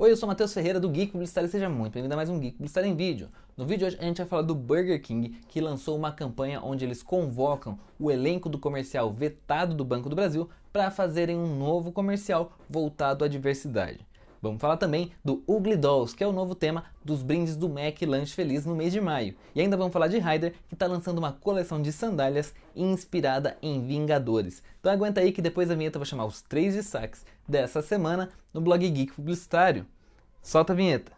Oi, eu sou o Matheus Ferreira do Geek Publicitário, seja muito bem-vindo a mais um Geek Publicitário em Vídeo. No vídeo de hoje a gente vai falar do Burger King, que lançou uma campanha onde eles convocam o elenco do comercial vetado do Banco do Brasil para fazerem um novo comercial voltado à diversidade. Vamos falar também do Ugly Dolls, que é o novo tema dos brindes do Mac Lanche Feliz no mês de maio. E ainda vamos falar de Ryder, que está lançando uma coleção de sandálias inspirada em Vingadores. Então aguenta aí que depois da vinheta eu vou chamar os três destaques dessa semana no blog Geek Publicitário. Solta a vinheta!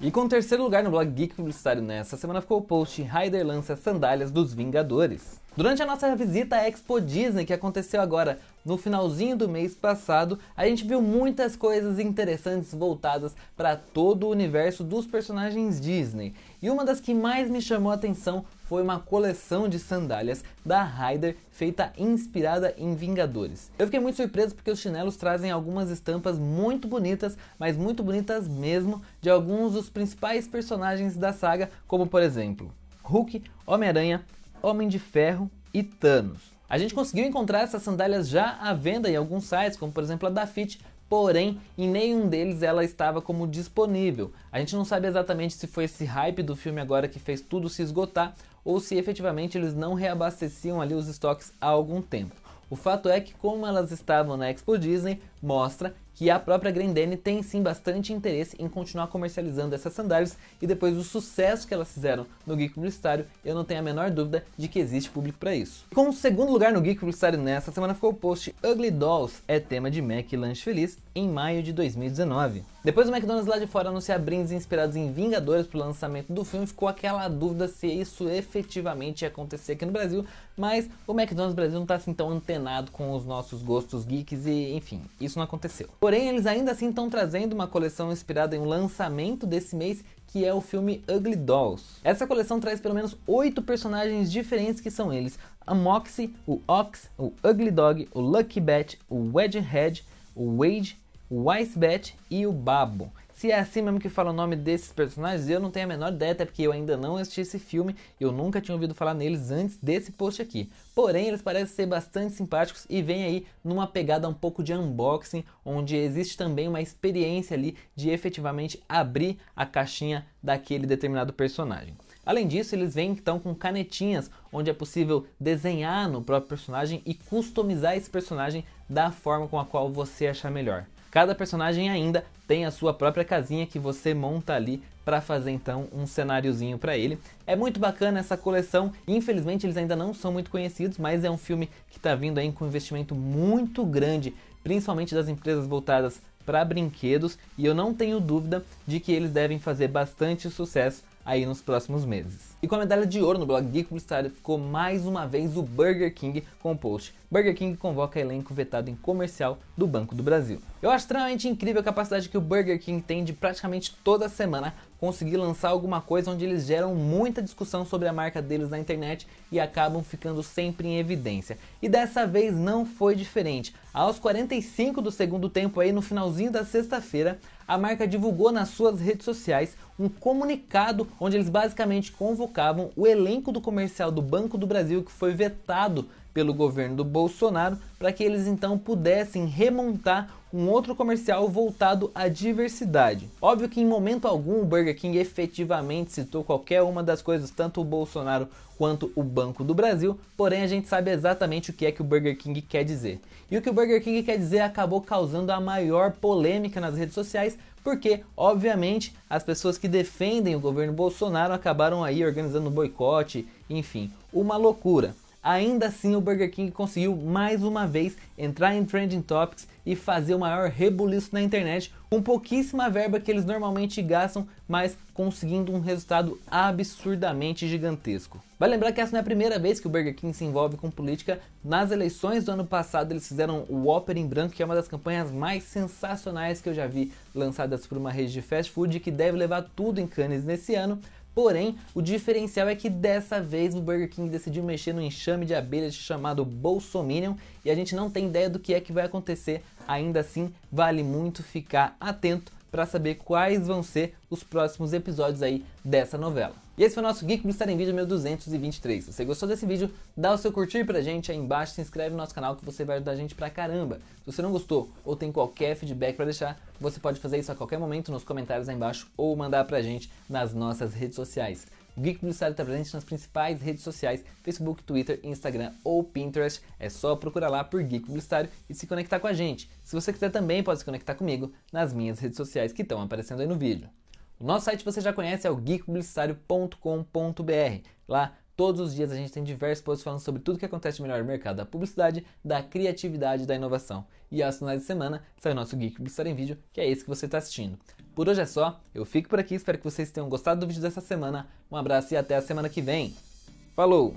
E com o terceiro lugar no blog Geek Publicitário nessa semana ficou o post Rider lança sandálias dos Vingadores. Durante a nossa visita à Expo Disney, que aconteceu agora no finalzinho do mês passado, a gente viu muitas coisas interessantes voltadas para todo o universo dos personagens Disney. E uma das que mais me chamou a atenção foi uma coleção de sandálias da Ryder feita inspirada em Vingadores. Eu fiquei muito surpreso porque os chinelos trazem algumas estampas muito bonitas, mas muito bonitas mesmo, de alguns dos principais personagens da saga, como por exemplo Hulk, Homem-Aranha, Homem de Ferro e Thanos. A gente conseguiu encontrar essas sandálias já à venda em alguns sites, como por exemplo a da Fit, porém em nenhum deles ela estava como disponível. A gente não sabe exatamente se foi esse hype do filme agora que fez tudo se esgotar ou se efetivamente eles não reabasteciam ali os estoques há algum tempo. O fato é que como elas estavam na Expo Disney, mostra que a própria Grandene tem sim bastante interesse em continuar comercializando essas sandálias e depois do sucesso que elas fizeram no Geek Publicitário, eu não tenho a menor dúvida de que existe público para isso. Com o segundo lugar no Geek Publicitário nessa semana ficou o post Ugly Dolls é tema de Mac Lanche Feliz em maio de 2019. Depois do McDonald's lá de fora anunciar brindes inspirados em Vingadores para o lançamento do filme, ficou aquela dúvida se isso efetivamente ia acontecer aqui no Brasil, mas o McDonald's Brasil não está assim tão antenado com os nossos gostos geeks e enfim, isso não aconteceu. Porém, eles ainda assim estão trazendo uma coleção inspirada em um lançamento desse mês que é o filme Ugly Dolls. Essa coleção traz pelo menos oito personagens diferentes que são eles: a Moxie, o Ox, o Ugly Dog, o Lucky Bat, o Wedgehead, o Wade, o Wise Bat e o Babo. Se é assim mesmo que fala o nome desses personagens, eu não tenho a menor ideia, até porque eu ainda não assisti esse filme e eu nunca tinha ouvido falar neles antes desse post aqui. Porém, eles parecem ser bastante simpáticos e vêm aí numa pegada um pouco de unboxing, onde existe também uma experiência ali de efetivamente abrir a caixinha daquele determinado personagem. Além disso, eles vêm então com canetinhas, onde é possível desenhar no próprio personagem e customizar esse personagem da forma com a qual você achar melhor. Cada personagem ainda tem a sua própria casinha que você monta ali para fazer então um cenáriozinho para ele. É muito bacana essa coleção, infelizmente eles ainda não são muito conhecidos, mas é um filme que está vindo aí com um investimento muito grande, principalmente das empresas voltadas para brinquedos, e eu não tenho dúvida de que eles devem fazer bastante sucesso aí nos próximos meses. E com a medalha de ouro no blog Geek Publicitário ficou mais uma vez o Burger King com o post. Burger King convoca elenco vetado em comercial do Banco do Brasil. Eu acho extremamente incrível a capacidade que o Burger King tem de praticamente toda semana conseguir lançar alguma coisa onde eles geram muita discussão sobre a marca deles na internet e acabam ficando sempre em evidência. E dessa vez não foi diferente. Aos 45 do segundo tempo aí no finalzinho da sexta-feira, a marca divulgou nas suas redes sociais um comunicado onde eles basicamente convocavam o elenco do comercial do Banco do Brasil que foi vetado pelo governo do Bolsonaro para que eles então pudessem remontar um outro comercial voltado à diversidade. Óbvio que em momento algum o Burger King efetivamente citou qualquer uma das coisas, tanto o Bolsonaro quanto o Banco do Brasil, porém a gente sabe exatamente o que é que o Burger King quer dizer. E o que o Burger King quer dizer acabou causando a maior polêmica nas redes sociais, porque, obviamente, as pessoas que defendem o governo Bolsonaro acabaram aí organizando boicote, enfim, uma loucura. Ainda assim, o Burger King conseguiu mais uma vez entrar em trending topics e fazer o maior rebuliço na internet com pouquíssima verba que eles normalmente gastam, mas conseguindo um resultado absurdamente gigantesco. Vai lembrar que essa não é a primeira vez que o Burger King se envolve com política. Nas eleições do ano passado, eles fizeram o Whopper em branco, que é uma das campanhas mais sensacionais que eu já vi lançadas por uma rede de fast food que deve levar tudo em canes nesse ano. Porém, o diferencial é que dessa vez o Burger King decidiu mexer no enxame de abelhas chamado Bolsominion e a gente não tem ideia do que é que vai acontecer. Ainda assim, vale muito ficar atento para saber quais vão ser os próximos episódios aí dessa novela. E esse foi o nosso Geek Blister em vídeo 1223. Se você gostou desse vídeo, dá o seu curtir pra gente aí embaixo, se inscreve no nosso canal que você vai ajudar a gente pra caramba. Se você não gostou ou tem qualquer feedback para deixar, você pode fazer isso a qualquer momento nos comentários aí embaixo ou mandar pra gente nas nossas redes sociais. O Geek Publicitário está presente nas principais redes sociais, Facebook, Twitter, Instagram ou Pinterest. É só procurar lá por Geek Publicitário e se conectar com a gente. Se você quiser também pode se conectar comigo nas minhas redes sociais que estão aparecendo aí no vídeo. O nosso site você já conhece é o geekpublicitario.com.br. Lá Todos os dias a gente tem diversos posts falando sobre tudo que acontece de melhor no mercado da publicidade, da criatividade e da inovação. E aos finais de semana sai o nosso Geek Publicitário em Vídeo, que é esse que você está assistindo. Por hoje é só, eu fico por aqui, espero que vocês tenham gostado do vídeo dessa semana. Um abraço e até a semana que vem. Falou!